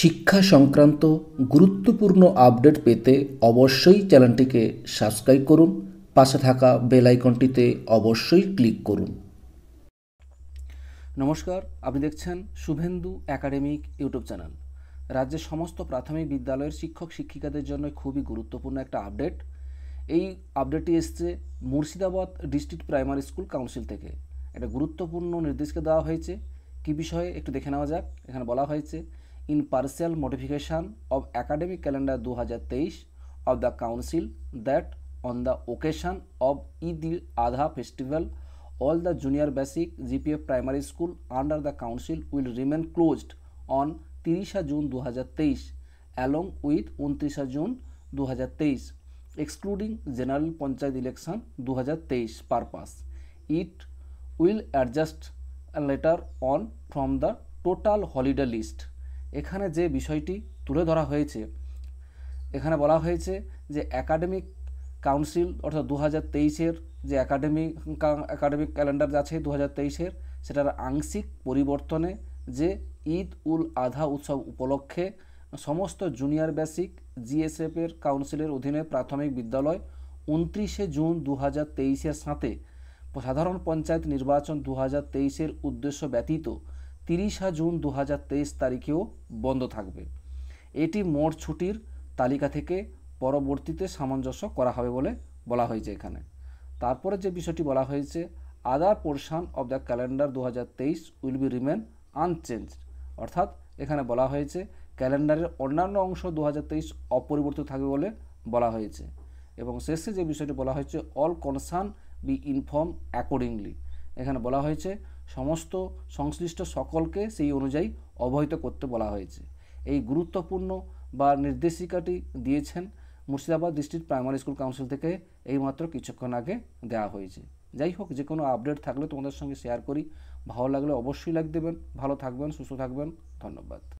শিক্ষা সংক্রান্ত গুরুত্বপূর্ণ আপডেট পেতে অবশ্যই চ্যানেলটিকে সাবস্ক্রাইব করুন পাশে থাকা বেল আইকনটিতে অবশ্যই ক্লিক করুন নমস্কার আপনি দেখছেন শুভেন্দু একাডেমিক ইউটিউব চ্যানেল রাজ্যের সমস্ত প্রাথমিক বিদ্যালয়ের শিক্ষক শিক্ষিকাদের জন্য খুবই গুরুত্বপূর্ণ একটা আপডেট এই আপডেটটি এসছে Murshidabad district primary school council থেকে একটা গুরুত্বপূর্ণ নির্দেশকে দেওয়া হয়েছে কী বিষয়ে একটু দেখে নেওয়া যাক এখানে বলা হয়েছে in partial modification of academic calendar দু হাজার তেইশ of the council that on the occasion of Eid Adha festival all the junior basic GPF primary school under the council will remain closed on তিরিশা জুন দু হাজার তেইশ অ্যালং উইথ উনত্রিশা জুন দু হাজার তেইশ এক্সক্লুডিং জেনারেল পঞ্চায়েত ইলেকশন দু হাজার তেইশ purpose it will adjust later on from the total holiday list এখানে যে বিষয়টি তুলে ধরা হয়েছে এখানে বলা হয়েছে যে একাডেমিক কাউন্সিল অর্থাৎ দু হাজার তেইশের যে একাডেমিক একাডেমিক ক্যালেন্ডার আছে দু হাজার তেইশের সেটার আংশিক পরিবর্তনে যে ঈদ উল আধা উৎসব উপলক্ষে সমস্ত জুনিয়র বেসিক জিএসএফের কাউন্সিলের অধীনে প্রাথমিক বিদ্যালয় উনত্রিশে জুন দু হাজার তেইশের সাথে সাধারণ পঞ্চায়েত নির্বাচন দু হাজার তেইশের উদ্দেশ্য ব্যতীত তিরিশা জুন দু তারিখেও বন্ধ থাকবে এটি মোট ছুটির তালিকা থেকে পরবর্তীতে সামঞ্জস্য করা হবে বলে বলা হয়েছে এখানে তারপরে যে বিষয়টি বলা হয়েছে other portion of the calendar দু উইল বি রিমেন আনচেঞ্জ অর্থাৎ এখানে বলা হয়েছে ক্যালেন্ডারের অন্যান্য অংশ দু অপরিবর্তিত থাকবে বলে বলা হয়েছে এবং শেষে যে বিষয়টি বলা হয়েছে all concern be inform accordingly এখানে বলা হয়েছে সমস্ত সংশ্লিষ্ট সকলকে সেই অনুযায়ী অবহিত করতে বলা হয়েছে এই গুরুত্বপূর্ণ বা নির্দেশিকাটি দিয়েছেন Murshidabad district primary school council থেকে এইমাত্র কিছুক্ষণ আগে দেওয়া হয়েছে যাই হোক যে কোনো আপডেট থাকলে তোমাদের সঙ্গে শেয়ার করি ভালো লাগলে অবশ্যই লাইক দেবেন ভালো থাকবেন সুস্থ থাকবেন ধন্যবাদ